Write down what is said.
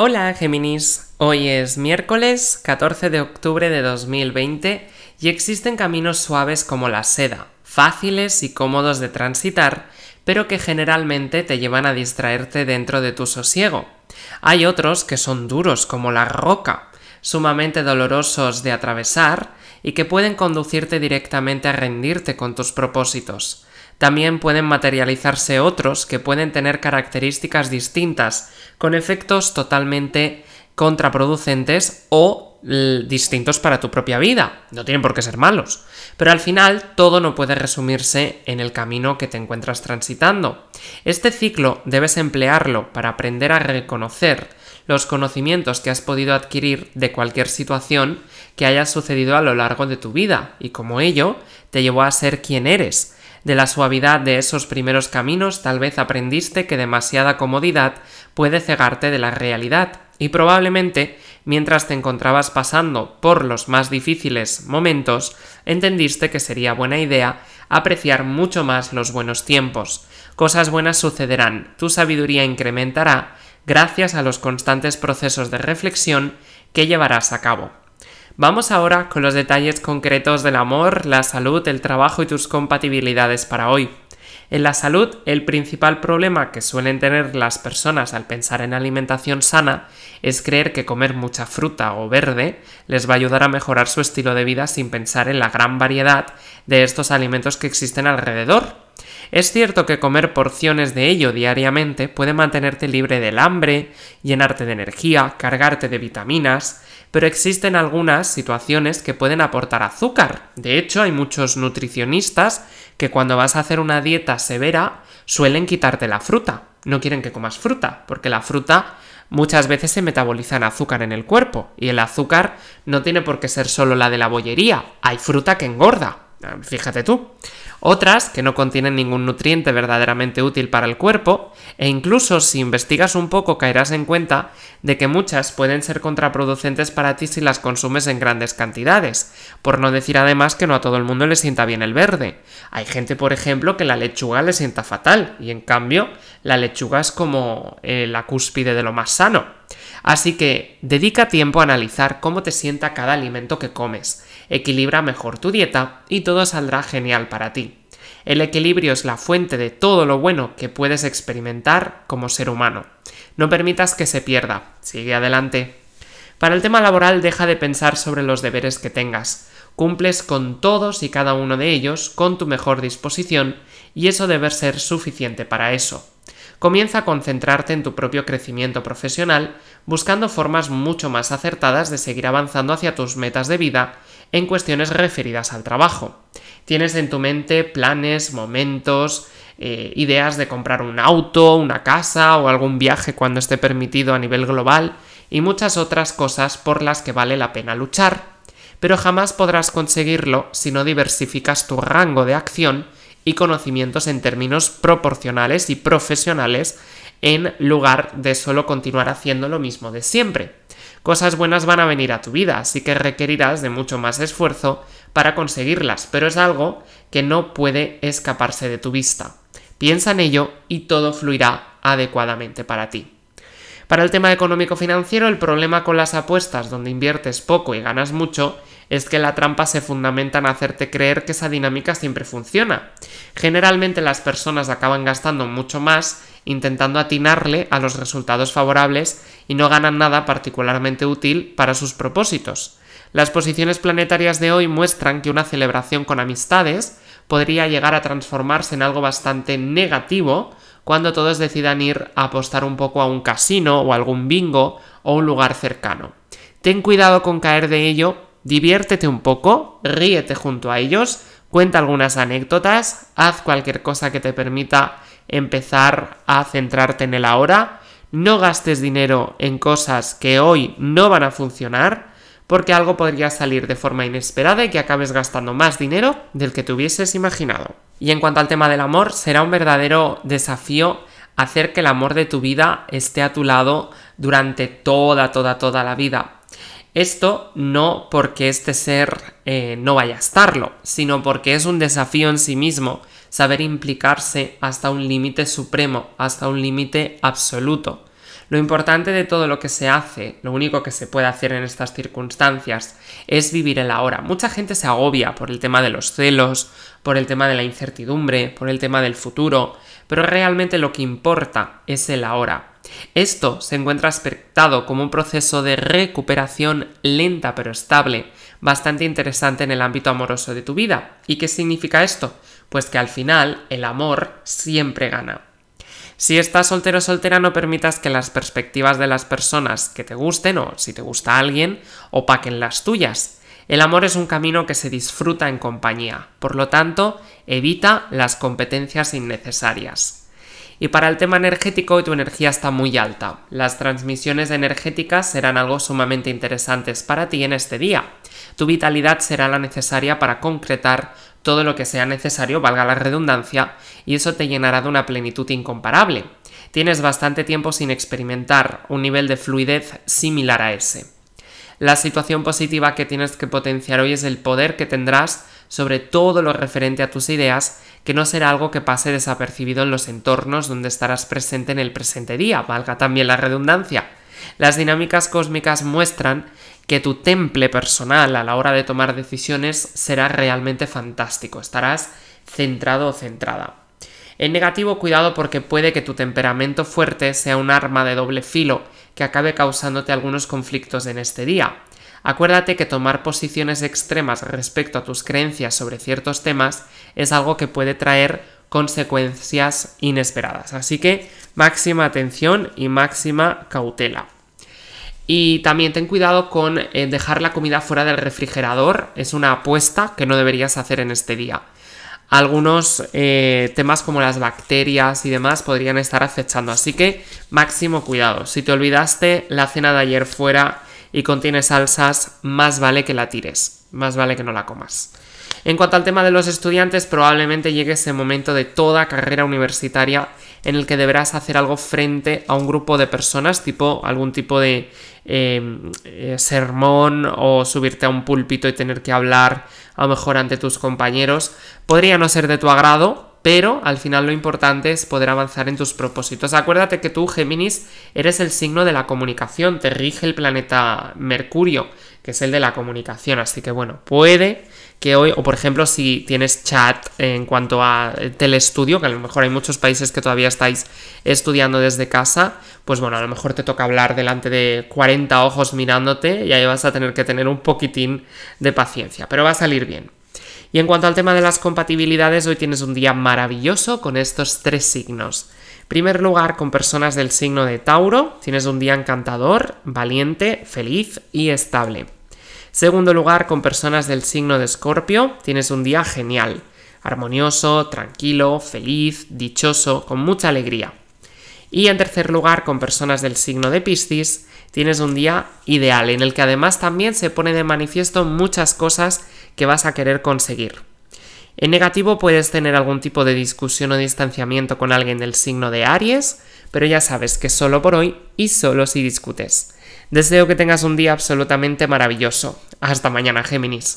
Hola Géminis, hoy es miércoles 14 de octubre de 2020 y existen caminos suaves como la seda, fáciles y cómodos de transitar, pero que generalmente te llevan a distraerte dentro de tu sosiego. Hay otros que son duros como la roca, sumamente dolorosos de atravesar y que pueden conducirte directamente a rendirte con tus propósitos. También pueden materializarse otros que pueden tener características distintas, con efectos totalmente contraproducentes o distintos para tu propia vida. No tienen por qué ser malos. Pero al final todo no puede resumirse en el camino que te encuentras transitando. Este ciclo debes emplearlo para aprender a reconocer los conocimientos que has podido adquirir de cualquier situación que haya sucedido a lo largo de tu vida y como ello te llevó a ser quien eres, de la suavidad de esos primeros caminos tal vez aprendiste que demasiada comodidad puede cegarte de la realidad y probablemente mientras te encontrabas pasando por los más difíciles momentos, entendiste que sería buena idea apreciar mucho más los buenos tiempos. Cosas buenas sucederán, tu sabiduría incrementará gracias a los constantes procesos de reflexión que llevarás a cabo. Vamos ahora con los detalles concretos del amor, la salud, el trabajo y tus compatibilidades para hoy. En la salud, el principal problema que suelen tener las personas al pensar en alimentación sana es creer que comer mucha fruta o verde les va a ayudar a mejorar su estilo de vida sin pensar en la gran variedad de estos alimentos que existen alrededor, es cierto que comer porciones de ello diariamente puede mantenerte libre del hambre, llenarte de energía, cargarte de vitaminas, pero existen algunas situaciones que pueden aportar azúcar. De hecho, hay muchos nutricionistas que cuando vas a hacer una dieta severa suelen quitarte la fruta. No quieren que comas fruta, porque la fruta muchas veces se metaboliza en azúcar en el cuerpo, y el azúcar no tiene por qué ser solo la de la bollería, hay fruta que engorda. Ah, fíjate tú otras que no contienen ningún nutriente verdaderamente útil para el cuerpo, e incluso si investigas un poco caerás en cuenta de que muchas pueden ser contraproducentes para ti si las consumes en grandes cantidades, por no decir además que no a todo el mundo le sienta bien el verde. Hay gente, por ejemplo, que la lechuga le sienta fatal, y en cambio la lechuga es como eh, la cúspide de lo más sano. Así que dedica tiempo a analizar cómo te sienta cada alimento que comes equilibra mejor tu dieta y todo saldrá genial para ti. El equilibrio es la fuente de todo lo bueno que puedes experimentar como ser humano. No permitas que se pierda, sigue adelante. Para el tema laboral deja de pensar sobre los deberes que tengas. Cumples con todos y cada uno de ellos con tu mejor disposición y eso debe ser suficiente para eso. Comienza a concentrarte en tu propio crecimiento profesional, buscando formas mucho más acertadas de seguir avanzando hacia tus metas de vida en cuestiones referidas al trabajo. Tienes en tu mente planes, momentos, eh, ideas de comprar un auto, una casa o algún viaje cuando esté permitido a nivel global y muchas otras cosas por las que vale la pena luchar. Pero jamás podrás conseguirlo si no diversificas tu rango de acción y conocimientos en términos proporcionales y profesionales en lugar de solo continuar haciendo lo mismo de siempre. Cosas buenas van a venir a tu vida, así que requerirás de mucho más esfuerzo para conseguirlas, pero es algo que no puede escaparse de tu vista. Piensa en ello y todo fluirá adecuadamente para ti. Para el tema económico financiero, el problema con las apuestas donde inviertes poco y ganas mucho es que la trampa se fundamenta en hacerte creer que esa dinámica siempre funciona. Generalmente las personas acaban gastando mucho más intentando atinarle a los resultados favorables y no ganan nada particularmente útil para sus propósitos. Las posiciones planetarias de hoy muestran que una celebración con amistades podría llegar a transformarse en algo bastante negativo cuando todos decidan ir a apostar un poco a un casino o algún bingo o un lugar cercano. Ten cuidado con caer de ello diviértete un poco, ríete junto a ellos, cuenta algunas anécdotas, haz cualquier cosa que te permita empezar a centrarte en el ahora, no gastes dinero en cosas que hoy no van a funcionar, porque algo podría salir de forma inesperada y que acabes gastando más dinero del que te hubieses imaginado. Y en cuanto al tema del amor, será un verdadero desafío hacer que el amor de tu vida esté a tu lado durante toda, toda, toda la vida, esto no porque este ser eh, no vaya a estarlo, sino porque es un desafío en sí mismo saber implicarse hasta un límite supremo, hasta un límite absoluto. Lo importante de todo lo que se hace, lo único que se puede hacer en estas circunstancias, es vivir el ahora. Mucha gente se agobia por el tema de los celos, por el tema de la incertidumbre, por el tema del futuro, pero realmente lo que importa es el ahora. Esto se encuentra aspectado como un proceso de recuperación lenta pero estable, bastante interesante en el ámbito amoroso de tu vida. ¿Y qué significa esto? Pues que al final el amor siempre gana. Si estás soltero o soltera, no permitas que las perspectivas de las personas que te gusten o si te gusta alguien opaquen las tuyas. El amor es un camino que se disfruta en compañía, por lo tanto, evita las competencias innecesarias. Y para el tema energético, tu energía está muy alta. Las transmisiones energéticas serán algo sumamente interesantes para ti en este día. Tu vitalidad será la necesaria para concretar todo lo que sea necesario, valga la redundancia, y eso te llenará de una plenitud incomparable. Tienes bastante tiempo sin experimentar un nivel de fluidez similar a ese. La situación positiva que tienes que potenciar hoy es el poder que tendrás sobre todo lo referente a tus ideas, que no será algo que pase desapercibido en los entornos donde estarás presente en el presente día, valga también la redundancia. Las dinámicas cósmicas muestran que tu temple personal a la hora de tomar decisiones será realmente fantástico, estarás centrado o centrada. En negativo, cuidado porque puede que tu temperamento fuerte sea un arma de doble filo que acabe causándote algunos conflictos en este día. Acuérdate que tomar posiciones extremas respecto a tus creencias sobre ciertos temas es algo que puede traer consecuencias inesperadas. Así que máxima atención y máxima cautela. Y también ten cuidado con eh, dejar la comida fuera del refrigerador. Es una apuesta que no deberías hacer en este día. Algunos eh, temas como las bacterias y demás podrían estar acechando. Así que máximo cuidado. Si te olvidaste la cena de ayer fuera, y contiene salsas, más vale que la tires, más vale que no la comas. En cuanto al tema de los estudiantes, probablemente llegue ese momento de toda carrera universitaria en el que deberás hacer algo frente a un grupo de personas, tipo algún tipo de em, eh, sermón o subirte a un púlpito y tener que hablar a lo mejor ante tus compañeros. Podría no ser de tu agrado, pero al final lo importante es poder avanzar en tus propósitos. Acuérdate que tú, Géminis, eres el signo de la comunicación, te rige el planeta Mercurio, que es el de la comunicación, así que bueno, puede que hoy, o por ejemplo, si tienes chat en cuanto a telestudio, que a lo mejor hay muchos países que todavía estáis estudiando desde casa, pues bueno, a lo mejor te toca hablar delante de 40 ojos mirándote y ahí vas a tener que tener un poquitín de paciencia, pero va a salir bien. Y en cuanto al tema de las compatibilidades, hoy tienes un día maravilloso con estos tres signos. En primer lugar, con personas del signo de Tauro, tienes un día encantador, valiente, feliz y estable. Segundo lugar, con personas del signo de Escorpio, tienes un día genial, armonioso, tranquilo, feliz, dichoso, con mucha alegría. Y en tercer lugar, con personas del signo de Piscis, tienes un día ideal en el que además también se pone de manifiesto muchas cosas que vas a querer conseguir. En negativo puedes tener algún tipo de discusión o distanciamiento con alguien del signo de Aries, pero ya sabes que solo por hoy y solo si discutes. Deseo que tengas un día absolutamente maravilloso. Hasta mañana, Géminis.